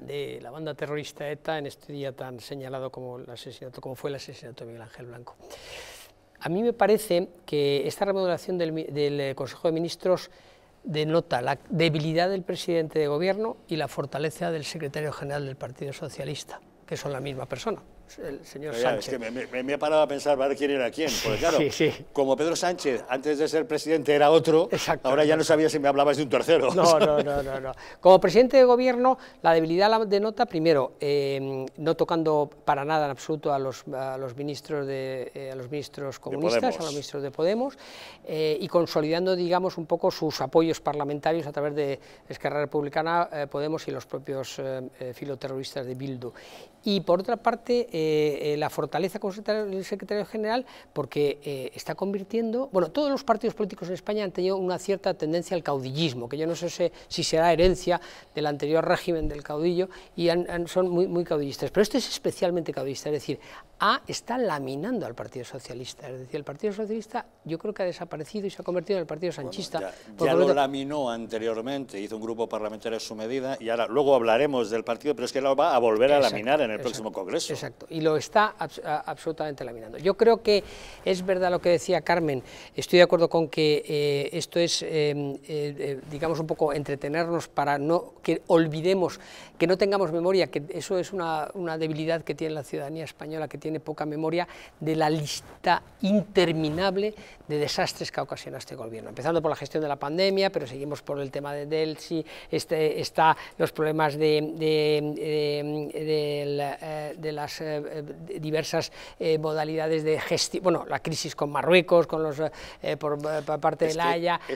de la banda terrorista ETA en este día tan señalado como, el asesinato, como fue el asesinato de Miguel Ángel Blanco. A mí me parece que esta remodelación del, del eh, Consejo de Ministros denota la debilidad del presidente de gobierno y la fortaleza del secretario general del Partido Socialista, que son la misma persona el señor Sánchez. que me, he parado a pensar, ¿Quién era quién? claro, como Pedro Sánchez antes de ser presidente era otro, ahora ya no sabía si me hablabas de un tercero. No, no, no, no, Como presidente de gobierno, la debilidad la denota, primero, eh, no tocando para nada en absoluto a los, ministros, de, los ministros comunistas, a los ministros de eh, Podemos, eh, y consolidando, digamos, un poco sus apoyos parlamentarios a través de Esquerra Republicana, Podemos y los propios filoterroristas de Bildu. Y por otra parte, eh, eh, la fortaleza con el secretario general porque eh, está convirtiendo... Bueno, todos los partidos políticos en España han tenido una cierta tendencia al caudillismo, que yo no sé si será herencia del anterior régimen del caudillo, y son muy, muy caudillistas. Pero este es especialmente caudillista, es decir, a, está laminando al Partido Socialista. Es decir, el Partido Socialista yo creo que ha desaparecido y se ha convertido en el Partido Sanchista. ya, lo laminó anteriormente, hizo un grupo parlamentario a su medida, y ahora luego hablaremos del partido, pero es que lo va a volver a laminar en el próximo Congreso. Exacto y lo está absolutamente laminando. Yo creo que es verdad lo que decía Carmen, estoy de acuerdo con que eh, esto es, eh, eh, digamos, un poco entretenernos para no que olvidemos, que no tengamos memoria, que eso es una, debilidad que tiene la ciudadanía española, que tiene poca memoria de la lista interminable de desastres que ha ocasionado este gobierno, empezando por la gestión de la pandemia, pero seguimos por el tema de Delsi, este, está los problemas de, de las eh, eh, diversas eh, modalidades de gestión, bueno, la crisis con Marruecos, con los, por, parte de la Haya.